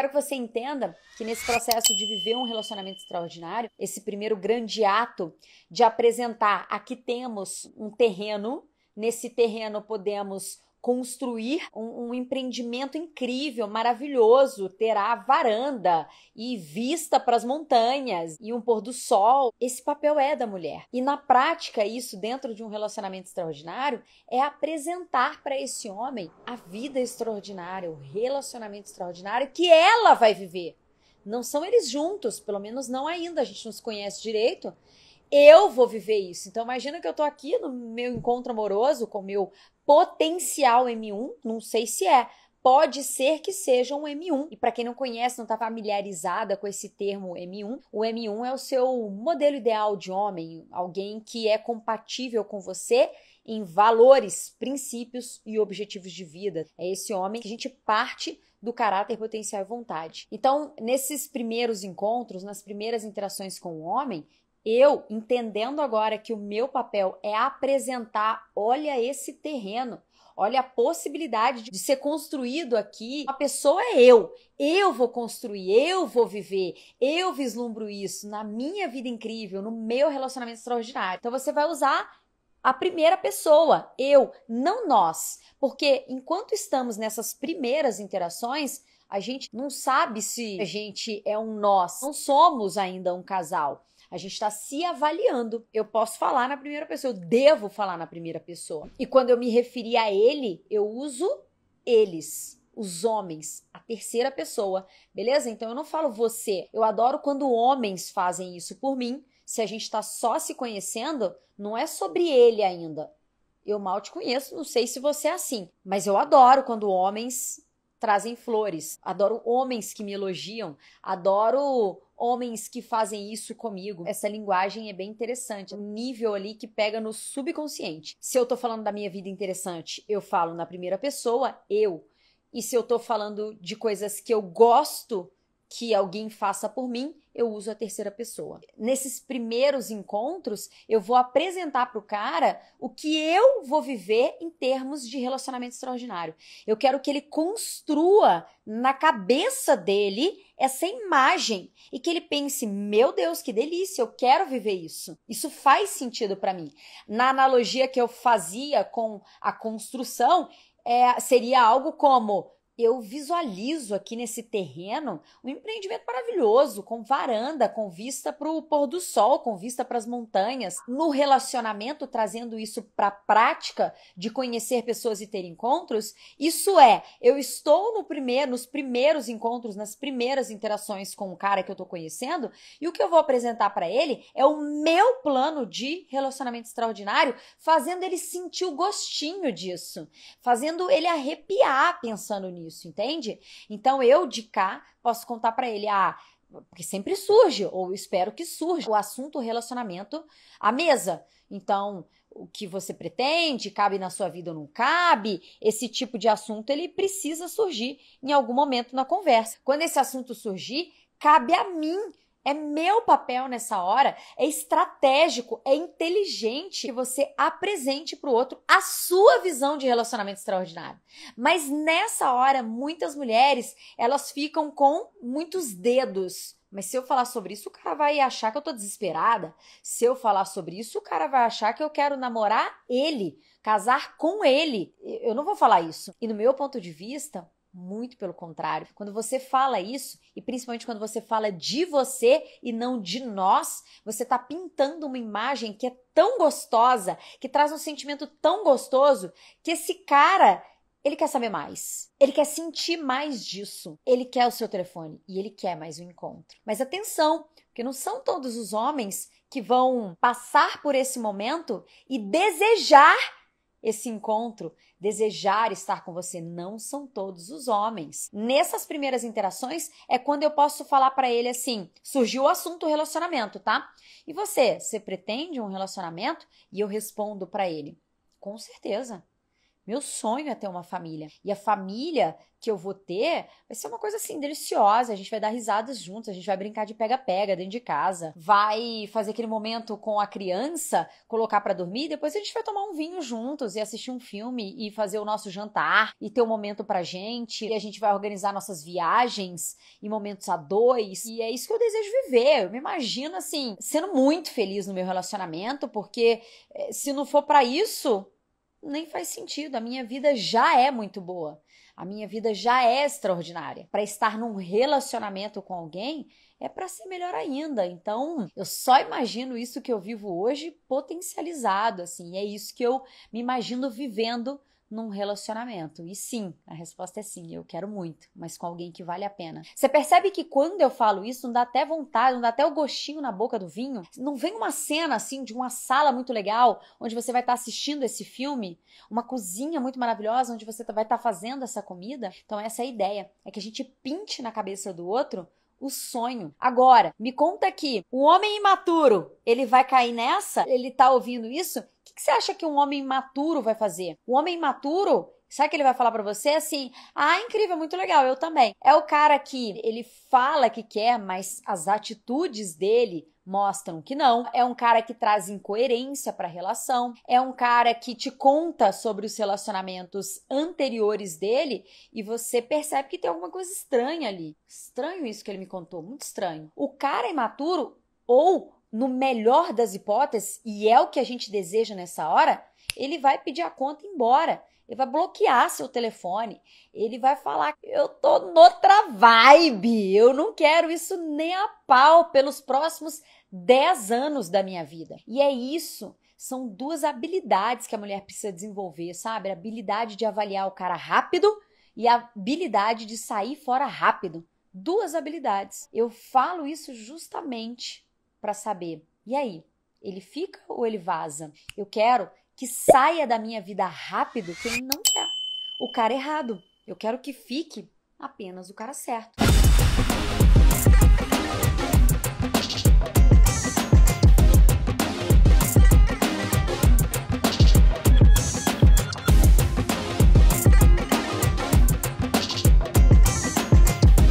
quero que você entenda que nesse processo de viver um relacionamento extraordinário, esse primeiro grande ato de apresentar aqui temos um terreno, nesse terreno podemos construir um, um, empreendimento incrível, maravilhoso, terá varanda e vista para as montanhas e um pôr do sol. Esse papel é da mulher. E na prática, isso dentro de um relacionamento extraordinário é apresentar para esse homem a vida extraordinária, o relacionamento extraordinário que ela vai viver. Não são eles juntos, pelo menos não ainda, a gente não se conhece direito eu vou viver isso. Então imagina que eu tô aqui no meu encontro amoroso com meu potencial M1, não sei se é, pode ser que seja um M1. E para quem não conhece, não está familiarizada com esse termo M1, o M1 é o seu modelo ideal de homem, alguém que é compatível com você em valores, princípios e objetivos de vida. É esse homem que a gente parte do caráter, potencial e vontade. Então, nesses primeiros encontros, nas primeiras interações com o homem, eu, entendendo agora que o meu papel é apresentar, olha esse terreno, olha a possibilidade de ser construído aqui. A pessoa é eu. Eu vou construir, eu vou viver, eu vislumbro isso na minha vida incrível, no meu relacionamento extraordinário. Então você vai usar a primeira pessoa, eu, não nós. Porque enquanto estamos nessas primeiras interações, a gente não sabe se a gente é um nós, não somos ainda um casal. A gente está se avaliando. Eu posso falar na primeira pessoa, eu devo falar na primeira pessoa. E quando eu me referi a ele, eu uso eles os homens, a terceira pessoa, beleza? Então eu não falo você. Eu adoro quando homens fazem isso por mim. Se a gente está só se conhecendo, não é sobre ele ainda. Eu mal te conheço, não sei se você é assim, mas eu adoro quando homens trazem flores. Adoro homens que me elogiam. Adoro homens que fazem isso comigo. Essa linguagem é bem interessante. Um nível ali que pega no subconsciente. Se eu tô falando da minha vida interessante, eu falo na primeira pessoa, eu. E se eu tô falando de coisas que eu gosto, que alguém faça por mim, eu uso a terceira pessoa. Nesses primeiros encontros, eu vou apresentar para o cara o que eu vou viver em termos de relacionamento extraordinário. Eu quero que ele construa na cabeça dele essa imagem e que ele pense: meu Deus, que delícia, eu quero viver isso. Isso faz sentido para mim. Na analogia que eu fazia com a construção, é, seria algo como eu visualizo aqui nesse terreno um empreendimento maravilhoso, com varanda, com vista para o pôr do sol, com vista para as montanhas. No relacionamento, trazendo isso para a prática de conhecer pessoas e ter encontros, isso é, eu estou no primeiro, nos primeiros encontros, nas primeiras interações com o cara que eu estou conhecendo, e o que eu vou apresentar para ele é o meu plano de relacionamento extraordinário, fazendo ele sentir o gostinho disso, fazendo ele arrepiar pensando nisso isso, entende? Então eu de cá posso contar para ele, ah, porque sempre surge, ou espero que surja, o assunto o relacionamento à mesa. Então, o que você pretende, cabe na sua vida ou não cabe, esse tipo de assunto ele precisa surgir em algum momento na conversa. Quando esse assunto surgir, cabe a mim é meu papel nessa hora, é estratégico, é inteligente que você apresente para o outro a sua visão de relacionamento extraordinário. Mas nessa hora, muitas mulheres, elas ficam com muitos dedos mas se eu falar sobre isso, o cara vai achar que eu tô desesperada. Se eu falar sobre isso, o cara vai achar que eu quero namorar ele, casar com ele. Eu não vou falar isso. E no meu ponto de vista, muito pelo contrário. Quando você fala isso, e principalmente quando você fala de você e não de nós, você está pintando uma imagem que é tão gostosa, que traz um sentimento tão gostoso, que esse cara, ele quer saber mais. Ele quer sentir mais disso. Ele quer o seu telefone e ele quer mais um encontro. Mas atenção, porque não são todos os homens que vão passar por esse momento e desejar esse encontro, desejar estar com você. Não são todos os homens. Nessas primeiras interações é quando eu posso falar para ele assim: surgiu o assunto relacionamento, tá? E você, você pretende um relacionamento? E eu respondo para ele: com certeza. Meu sonho é ter uma família. E a família que eu vou ter vai ser uma coisa assim deliciosa. A gente vai dar risadas juntos, a gente vai brincar de pega-pega dentro de casa, vai fazer aquele momento com a criança, colocar para dormir, depois a gente vai tomar um vinho juntos e assistir um filme e fazer o nosso jantar e ter um momento pra gente. E a gente vai organizar nossas viagens e momentos a dois. E é isso que eu desejo viver. Eu me imagino assim sendo muito feliz no meu relacionamento, porque eh, se não for para isso, nem faz sentido. A minha vida já é muito boa. A minha vida já é extraordinária. Para estar num relacionamento com alguém é para ser melhor ainda. Então, eu só imagino isso que eu vivo hoje potencializado, assim. É isso que eu me imagino vivendo num relacionamento? E sim, a resposta é sim, eu quero muito, mas com alguém que vale a pena. Você percebe que quando eu falo isso, não dá até vontade, não dá até o gostinho na boca do vinho? Não vem uma cena assim de uma sala muito legal, onde você vai estar tá assistindo esse filme, uma cozinha muito maravilhosa, onde você tá, vai estar tá fazendo essa comida? Então, essa é a ideia, é que a gente pinte na cabeça do outro o sonho. Agora, me conta aqui, o homem imaturo, ele vai cair nessa? Ele tá ouvindo isso? que você acha que um homem maturo vai fazer? Um homem maturo, sabe que ele vai falar para você é assim: "Ah, incrível, muito legal, eu também". É o cara que ele fala que quer, mas as atitudes dele mostram que não. É um cara que traz incoerência para a relação, é um cara que te conta sobre os relacionamentos anteriores dele e você percebe que tem alguma coisa estranha ali. Estranho isso que ele me contou, muito estranho. O cara é imaturo ou no melhor das hipóteses, e é o que a gente deseja nessa hora, ele vai pedir a conta embora. Ele vai bloquear seu telefone. Ele vai falar: eu tô noutra vibe. Eu não quero isso nem a pau pelos próximos 10 anos da minha vida. E é isso. São duas habilidades que a mulher precisa desenvolver, sabe? A habilidade de avaliar o cara rápido e a habilidade de sair fora rápido. Duas habilidades. Eu falo isso justamente para saber. E aí? Ele fica ou ele vaza? Eu quero que saia da minha vida rápido quem não quer. O cara errado. Eu quero que fique apenas o cara certo.